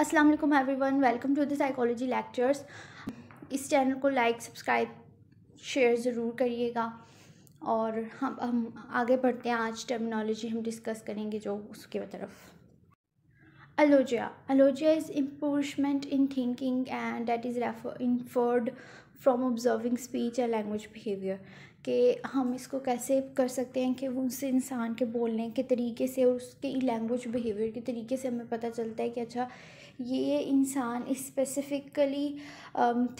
Aslam every one welcome to the psychology lectures इस channel को like subscribe share ज़रूर करिएगा और हम हम आगे बढ़ते हैं आज टर्मिनोलॉजी हम डिस्कस करेंगे जो उसके तरफ alogia alogia is improvement in thinking and that is refer inferred from observing speech या लैंग्वेज बिहेवियर कि हम इसको कैसे कर सकते हैं कि उस इंसान के बोलने के तरीके से और उसके लैंग्वेज बिहेवियर के तरीके से हमें पता चलता है कि अच्छा ये इंसान स्पेसिफ़िकली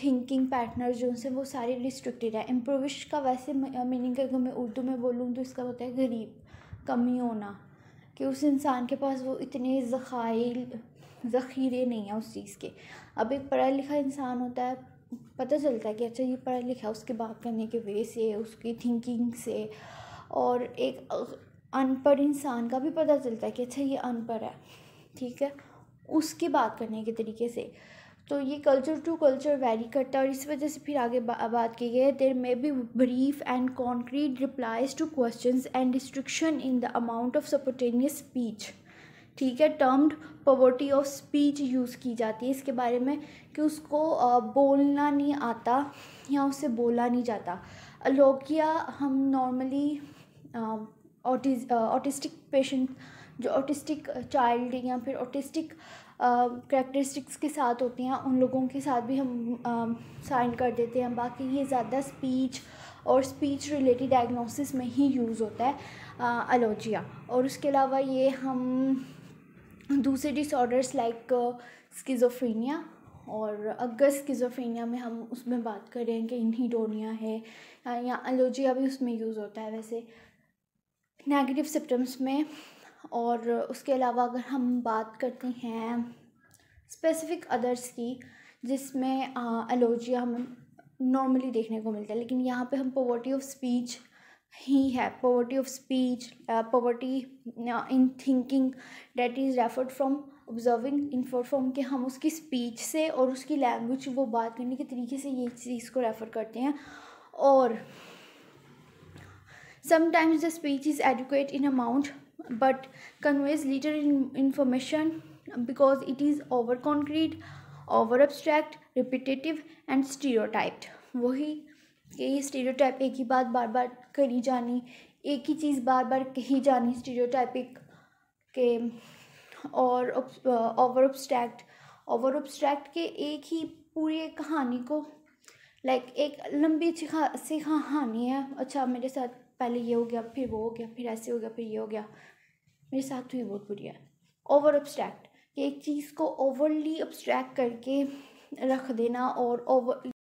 थिंकिंग पैटर्नर जो उनसे वो सारे रिस्ट्रिक्टेड है इम्प्रोविश का वैसे मीनिंग अगर मैं उर्दू में बोलूँ तो इसका होता मतलब है गरीब कमी होना कि उस इंसान के पास वो इतने ज़खाइल ज़ख़ीरे नहीं हैं उस चीज़ के अब एक पढ़ा लिखा इंसान होता है पता चलता है कि अच्छा ये पढ़ा लिखा उसके बात करने के वे से उसकी थिंकिंग से और एक अनपढ़ इंसान का भी पता चलता है कि अच्छा ये अनपढ़ है ठीक है उसकी बात करने के तरीके से तो ये कल्चर टू कल्चर वेरी करता है और इस वजह से फिर आगे बा, बात की गई है there may be brief and concrete replies to question and restriction in the amount of spontaneous speech ठीक है termed poverty of speech use की जाती है इसके बारे में कि उसको बोलना नहीं आता या उससे बोला नहीं जाता अलोकिया हम नॉर्मली ऑटिस्टिक पेशेंट जो ऑटिस्टिक चाइल्ड या फिर ऑटिस्टिक करेक्टरिस्टिक्स के साथ होते हैं उन लोगों के साथ भी हम साइन कर देते हैं बाकी ये ज़्यादा स्पीच और स्पीच रिलेटेड डायग्नोसिस में ही यूज़ होता है अलोजिया और उसके अलावा ये हम दूसरे डिसऑर्डर्स लाइक स्किजोफ्रीनिया और अगर स्किजोफ्रीनिया में हम उसमें बात करें कि इन्हीडोनिया है या एलोजिया भी उसमें यूज़ होता है वैसे नेगेटिव सिम्टम्स में और उसके अलावा अगर हम बात करते हैं स्पेसिफिक अदर्स की जिसमें एलोजिया uh, हम नॉर्मली देखने को मिलता है लेकिन यहाँ पे हम पोवर्टी ऑफ स्पीच ही है poverty of speech poverty in thinking that is referred from observing in from के हम उसकी स्पीच से और उसकी लैंग्वेज वो बात करने के तरीके से ये चीज़ को रेफर करते हैं और sometimes the speech is adequate in amount but conveys little in information because it is over concrete over abstract repetitive and stereotyped वही कि ये एक ही बात बार बार करी जानी एक ही चीज़ बार बार कही जानी स्टीरियो के और ओवर ऑब्स्ट्रैक्ट ओवर ओब्सट्रैक्ट के एक ही पूरी एक कहानी को लाइक like, एक लंबी सिखा सी कहानी है अच्छा मेरे साथ पहले ये हो गया फिर वो हो गया फिर ऐसे हो गया फिर ये हो गया मेरे साथ हुई तो बहुत बुरी है ओवर ऑब्स्ट्रैक्ट एक चीज़ को ओवरली ऑब्स्ट्रैक्ट करके रख देना और ओवर